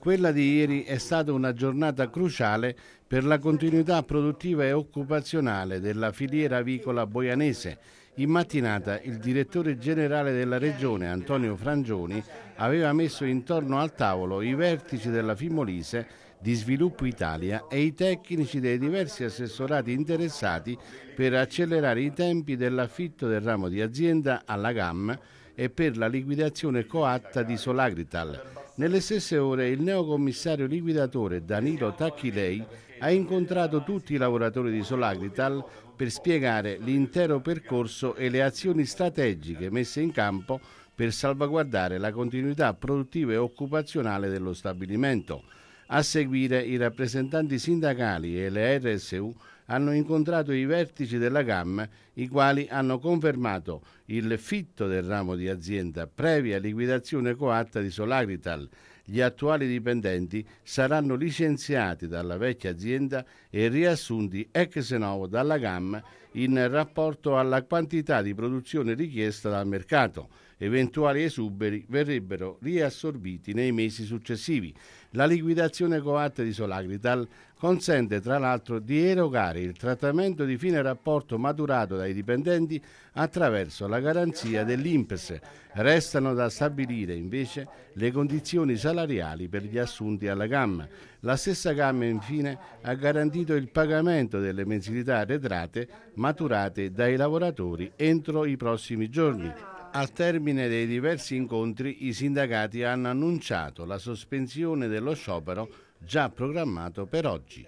Quella di ieri è stata una giornata cruciale per la continuità produttiva e occupazionale della filiera avicola boianese. In mattinata il direttore generale della regione Antonio Frangioni aveva messo intorno al tavolo i vertici della Fimolise di Sviluppo Italia e i tecnici dei diversi assessorati interessati per accelerare i tempi dell'affitto del ramo di azienda alla GAM e per la liquidazione coatta di Solagrital nelle stesse ore il neocommissario liquidatore Danilo Tacchilei ha incontrato tutti i lavoratori di Solagrital per spiegare l'intero percorso e le azioni strategiche messe in campo per salvaguardare la continuità produttiva e occupazionale dello stabilimento. A seguire i rappresentanti sindacali e le RSU hanno incontrato i vertici della gamma, i quali hanno confermato il fitto del ramo di azienda previa liquidazione coatta di Solarital. Gli attuali dipendenti saranno licenziati dalla vecchia azienda e riassunti ex novo dalla gamma in rapporto alla quantità di produzione richiesta dal mercato. Eventuali esuberi verrebbero riassorbiti nei mesi successivi. La liquidazione coatta di Solagrital consente tra l'altro di erogare il trattamento di fine rapporto maturato dai dipendenti attraverso la garanzia dell'INPS. Restano da stabilire invece le condizioni salariali per gli assunti alla gamma. La stessa gamma infine ha garantito il pagamento delle mensilità arretrate maturate dai lavoratori entro i prossimi giorni. Al termine dei diversi incontri i sindacati hanno annunciato la sospensione dello sciopero già programmato per oggi.